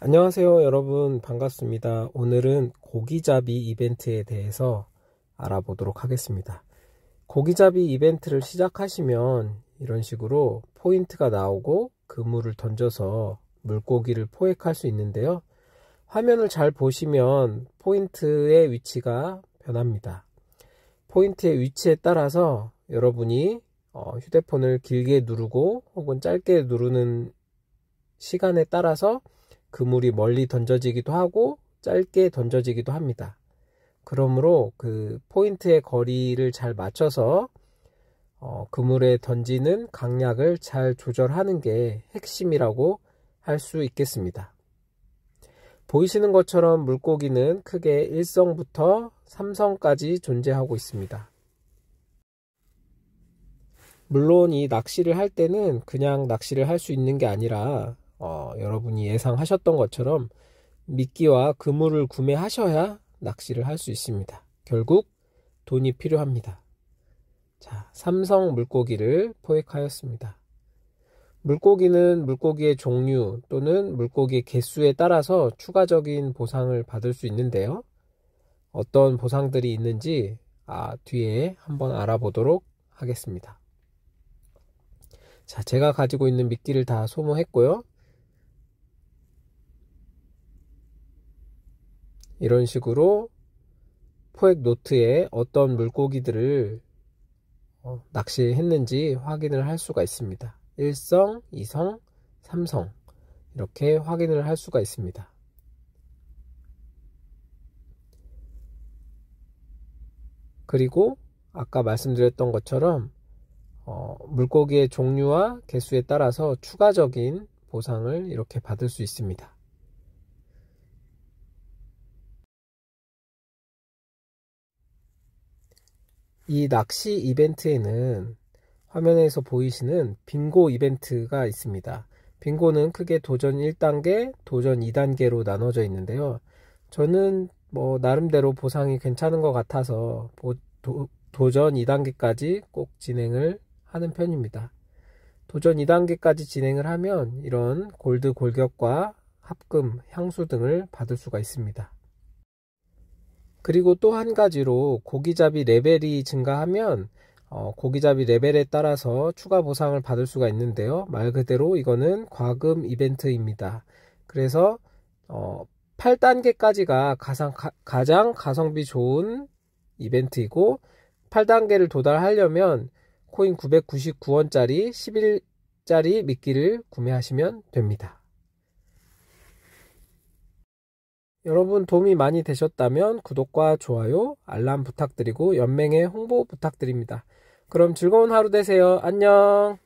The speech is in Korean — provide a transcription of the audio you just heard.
안녕하세요, 여러분. 반갑습니다. 오늘은 고기잡이 이벤트에 대해서 알아보도록 하겠습니다. 고기잡이 이벤트를 시작하시면 이런 식으로 포인트가 나오고 그물을 던져서 물고기를 포획할 수 있는데요. 화면을 잘 보시면 포인트의 위치가 변합니다. 포인트의 위치에 따라서 여러분이 어, 휴대폰을 길게 누르고 혹은 짧게 누르는 시간에 따라서 그물이 멀리 던져지기도 하고 짧게 던져지기도 합니다. 그러므로 그 포인트의 거리를 잘 맞춰서 어, 그물에 던지는 강약을 잘 조절하는 게 핵심이라고 할 수 있겠습니다. 보이시는 것처럼 물고기는 크게 1성부터 3성까지 존재하고 있습니다. 물론 이 낚시를 할 때는 그냥 낚시를 할 수 있는 게 아니라 어, 여러분이 예상하셨던 것처럼 미끼와 그물을 구매하셔야 낚시를 할 수 있습니다. 결국 돈이 필요합니다. 자, 삼성 물고기를 포획하였습니다. 물고기는 물고기의 종류 또는 물고기의 개수에 따라서 추가적인 보상을 받을 수 있는데요. 어떤 보상들이 있는지 아, 뒤에 한번 알아보도록 하겠습니다. 자, 제가 가지고 있는 미끼를 다 소모했고요. 이런 식으로 포획 노트에 어떤 물고기들을 어, 낚시했는지 확인을 할 수가 있습니다. 1성, 2성, 3성 이렇게 확인을 할 수가 있습니다. 그리고 아까 말씀드렸던 것처럼 어, 물고기의 종류와 개수에 따라서 추가적인 보상을 이렇게 받을 수 있습니다. 이 낚시 이벤트에는 화면에서 보이시는 빙고 이벤트가 있습니다. 빙고는 크게 도전 1단계, 도전 2단계로 나눠져 있는데요. 저는 뭐 나름대로 보상이 괜찮은 것 같아서 도, 도전 2단계까지 꼭 진행을 하는 편입니다. 도전 2단계까지 진행을 하면 이런 골드 골격과 합금, 향수 등을 받을 수가 있습니다. 그리고 또 한 가지로 고기잡이 레벨이 증가하면 어, 고기잡이 레벨에 따라서 추가 보상을 받을 수가 있는데요. 말 그대로 이거는 과금 이벤트입니다. 그래서 어, 8단계까지가 가장, 가, 장 가성비 좋은 이벤트이고 8단계를 도달하려면 코인 999원짜리 1 1짜리 미끼를 구매하시면 됩니다. 여러분 도움이 많이 되셨다면 구독과 좋아요, 알람 부탁드리고 연맹의 홍보 부탁드립니다. 그럼 즐거운 하루 되세요. 안녕!